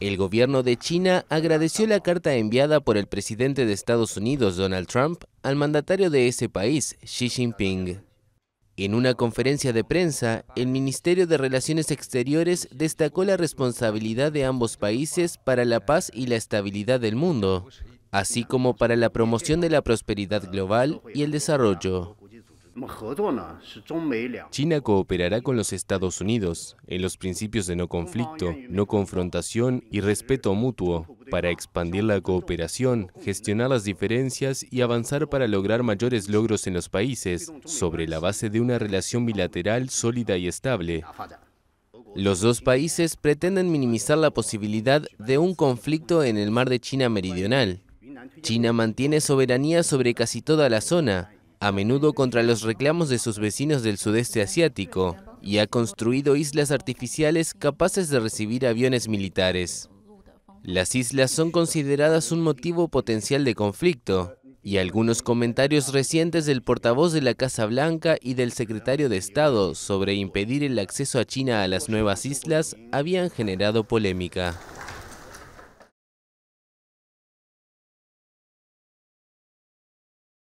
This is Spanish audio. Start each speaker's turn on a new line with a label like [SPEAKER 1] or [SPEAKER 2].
[SPEAKER 1] El gobierno de China agradeció la carta enviada por el presidente de Estados Unidos, Donald Trump, al mandatario de ese país, Xi Jinping. En una conferencia de prensa, el Ministerio de Relaciones Exteriores destacó la responsabilidad de ambos países para la paz y la estabilidad del mundo, así como para la promoción de la prosperidad global y el desarrollo. China cooperará con los Estados
[SPEAKER 2] Unidos en los principios de no conflicto, no confrontación y respeto mutuo para expandir la cooperación, gestionar las diferencias y avanzar para lograr mayores logros en los países sobre la base de una relación bilateral sólida y estable.
[SPEAKER 1] Los dos países pretenden minimizar la posibilidad de un conflicto en el mar de China Meridional. China mantiene soberanía sobre casi toda la zona a menudo contra los reclamos de sus vecinos del sudeste asiático, y ha construido islas artificiales capaces de recibir aviones militares. Las islas son consideradas un motivo potencial de conflicto, y algunos comentarios recientes del portavoz de la Casa Blanca y del secretario de Estado sobre impedir el acceso a China a las nuevas islas habían generado polémica.